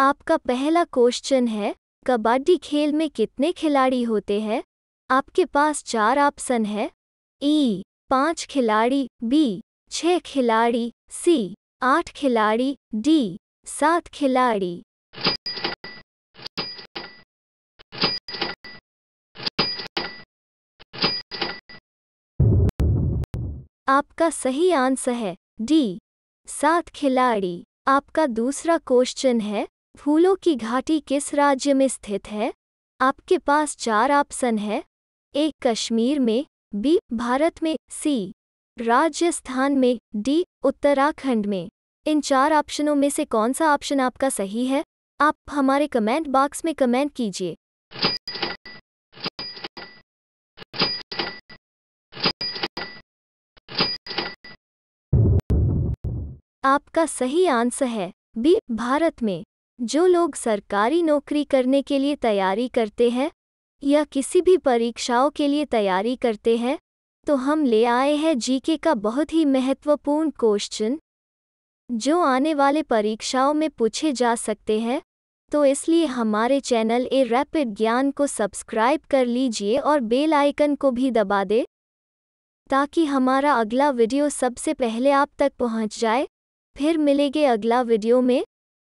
आपका पहला क्वेश्चन है कबड्डी खेल में कितने खिलाड़ी होते हैं आपके पास चार ऑप्शन है ई पाँच खिलाड़ी बी छह खिलाड़ी सी आठ खिलाड़ी डी सात खिलाड़ी आपका सही आंसर है डी सात खिलाड़ी आपका दूसरा क्वेश्चन है फूलों की घाटी किस राज्य में स्थित है आपके पास चार ऑप्शन है ए कश्मीर में बी भारत में सी राजस्थान में डी उत्तराखंड में इन चार ऑप्शनों में से कौन सा ऑप्शन आपका सही है आप हमारे कमेंट बॉक्स में कमेंट कीजिए आपका सही आंसर है बी भारत में जो लोग सरकारी नौकरी करने के लिए तैयारी करते हैं या किसी भी परीक्षाओं के लिए तैयारी करते हैं तो हम ले आए हैं जीके का बहुत ही महत्वपूर्ण क्वेश्चन जो आने वाले परीक्षाओं में पूछे जा सकते हैं तो इसलिए हमारे चैनल ए रैपिड ज्ञान को सब्सक्राइब कर लीजिए और बेल आइकन को भी दबा दे ताकि हमारा अगला वीडियो सबसे पहले आप तक पहुंच जाए फिर मिलेंगे अगला वीडियो में